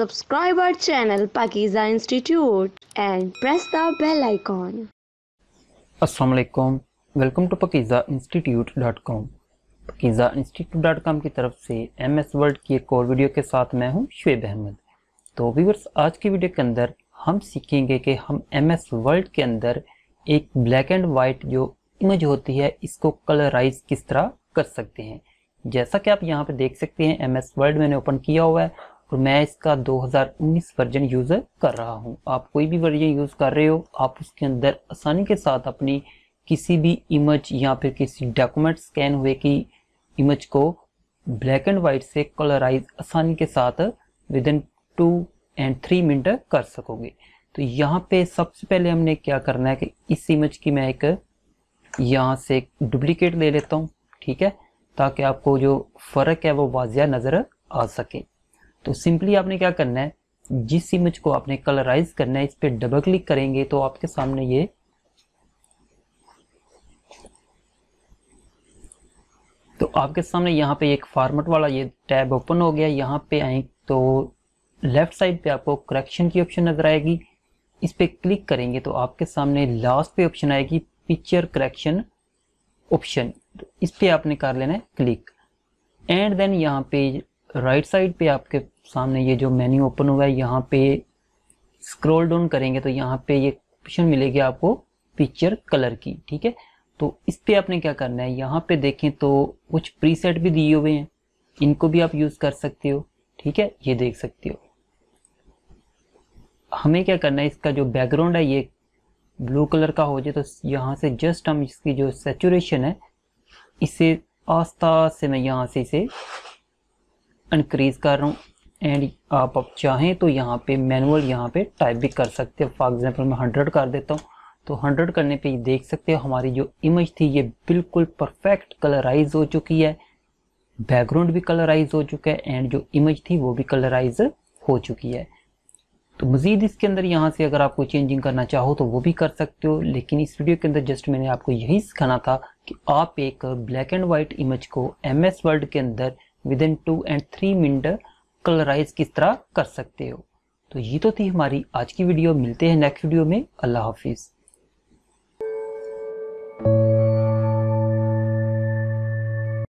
Subscribe our channel Pakiza Institute and press the bell icon. Assalamu alaikum. Welcome to pakizainstitute.com. pakizainstitute.com की तरफ से MS S की एक और वीडियो के साथ मैं हूं शुएब अहमद तो व्यूवर्स आज की वीडियो के अंदर हम सीखेंगे कि हम MS एस के अंदर एक ब्लैक एंड वाइट जो इमेज होती है इसको कलराइज किस तरह कर सकते हैं जैसा कि आप यहाँ पे देख सकते हैं एम एस वर्ल्ड मैंने ओपन किया हुआ है और मैं इसका 2019 वर्जन यूज़ कर रहा हूँ आप कोई भी वर्जन यूज़ कर रहे हो आप उसके अंदर आसानी के साथ अपनी किसी भी इमेज या फिर किसी डॉक्यूमेंट स्कैन हुए की इमेज को ब्लैक एंड वाइट से कलराइज आसानी के साथ within two and three minute कर सकोगे तो यहाँ पे सबसे पहले हमने क्या करना है कि इस इमेज की मैं एक यहाँ से डुप्लीकेट ले लेता हूँ ठीक है ताकि आपको जो फ़र्क है वो वाजिया नज़र आ सके तो सिंपली आपने क्या करना है जिस इमेज को आपने कलराइज करना है इस पर डबल क्लिक करेंगे तो आपके सामने ये तो आपके सामने यहाँ पे एक फॉर्मेट वाला ये टैब ओपन हो गया यहाँ पे आए तो लेफ्ट साइड पे आपको करेक्शन की ऑप्शन नज़र आएगी इस पर क्लिक करेंगे तो आपके सामने लास्ट पे ऑप्शन आएगी पिक्चर करेक्शन ऑप्शन इस पर आपने कर लेना है क्लिक एंड देन यहाँ पे राइट साइड पे आपके सामने ये जो मेन्यू ओपन हुआ है यहाँ पे स्क्रॉल डाउन करेंगे तो यहाँ पे ये ऑप्शन मिलेगी आपको पिक्चर कलर की ठीक है तो इस पर आपने क्या करना है यहाँ पे देखें तो कुछ प्रीसेट भी दिए हुए हैं इनको भी आप यूज़ कर सकते हो ठीक है ये देख सकते हो हमें क्या करना है इसका जो बैकग्राउंड है ये ब्लू कलर का हो जाए तो यहाँ से जस्ट हम इसकी जो सेचुरेशन है इसे आस्था से मैं यहाँ से इसे इनक्रीज़ कर रहा हूँ एंड आप अब चाहें तो यहाँ पे मैनुअल यहाँ पे टाइप भी कर सकते हो फॉर एग्जांपल मैं हंड्रेड कर देता हूँ तो हंड्रेड करने पे देख सकते हो हमारी जो इमेज थी ये बिल्कुल परफेक्ट कलराइज हो चुकी है बैकग्राउंड भी कलराइज हो चुका है एंड जो इमेज थी वो भी कलराइज हो चुकी है तो मज़ीद इसके अंदर यहाँ से अगर आपको चेंजिंग करना चाहो तो वो भी कर सकते हो लेकिन इस वीडियो के अंदर जस्ट मैंने आपको यही सिखाना था कि आप एक ब्लैक एंड वाइट इमेज को एम एस वर्ल्ड के अंदर within two and three minute colourise किस तरह कर सकते हो तो ये तो थी हमारी आज की वीडियो मिलते हैं नेक्स्ट वीडियो में अल्लाह हाफिज़